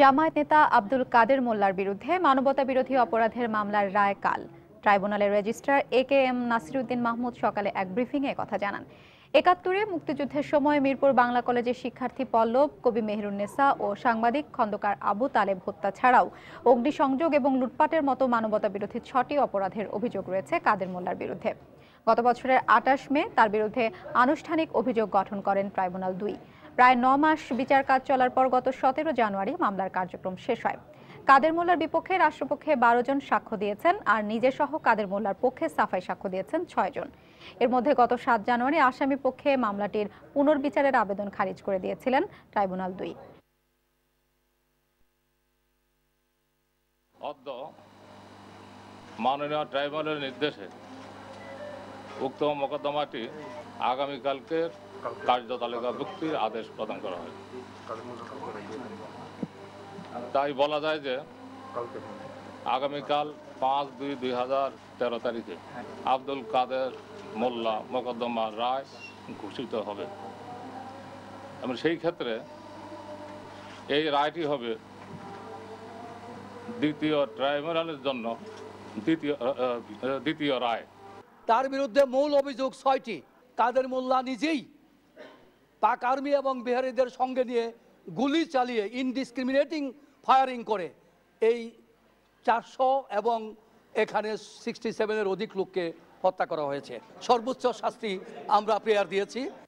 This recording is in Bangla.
জামায়াত নেতা আব্দুল কাদের মোল্লার বিরুদ্ধে মানবতা বিরোধী অপরাধের মামলার রায় কাল ট্রাইব্যুনালের registrar A K M Nasiruddin Mahmud সকালে এক ব্রিফিংয়ে কথা জানান একাত্তরে মুক্তিযুদ্ধের সময় মিরপুর বাংলা কলেজের শিক্ষার্থী পল্লব কবি নেসা ও সাংবাদিক খন্দকার আবু তালেব হত্যা ছাড়াও অগ্নিসংযোগ এবং লুটপাটের মতো মানবতা বিরোধী ছটি অপরাধের অভিযোগ রয়েছে কাদের মোল্লার বিরুদ্ধে গত বছরের আটাশ মে তার বিরুদ্ধে আনুষ্ঠানিক অভিযোগ গঠন করেন ট্রাইব্যুনাল দুই প্রায় ন মাস বিচার কাজ চলার পর গত সতেরো জানুয়ারি মামলার কার্যক্রম শেষ হয় কাদের মোল্লার বিপক্ষে রাষ্ট্রপক্ষে বারো জন সাক্ষ্য দিয়েছেন আর নিজে সহ কাদের মোল্লার পক্ষে সাফাই সাক্ষ্য দিয়েছেন ছয় জন এর মধ্যে গত সাত জানুয়ারি আসামি পক্ষে মামলাটির পুনর্বিচারের আবেদন খারিজ করে দিয়েছিলেন ট্রাইব্যুনাল দুই মাননীয় ট্রাইব্যুনালের নির্দেশে উক্ত মোকদ্দমাটি আগামীকালকে কার্যতালিকাভুক্তির আদেশ প্রদান করা হয় তাই বলা যায় যে আগামীকাল পাঁচ দুই দুই হাজার তেরো তারিখে আব্দুল কাদের মোল্লা মকদ্দমা রায় ঘোষিত হবে এবং সেই ক্ষেত্রে এই রায়টি হবে দ্বিতীয় ট্রাইব্যুনালের জন্য দ্বিতীয় দ্বিতীয় রায় তার বিরুদ্ধে মূল অভিযোগ ছয়টি কাদের মোল্লা নিজেই পাক আর্মি এবং বিহারিদের সঙ্গে নিয়ে গুলি চালিয়ে ইনডিসক্রিমিনেটিং ফায়ারিং করে এই চারশো এবং এখানে সিক্সটি সেভেনের অধিক লোককে হত্যা করা হয়েছে সর্বোচ্চ শাস্তি আমরা প্রেয়ার দিয়েছি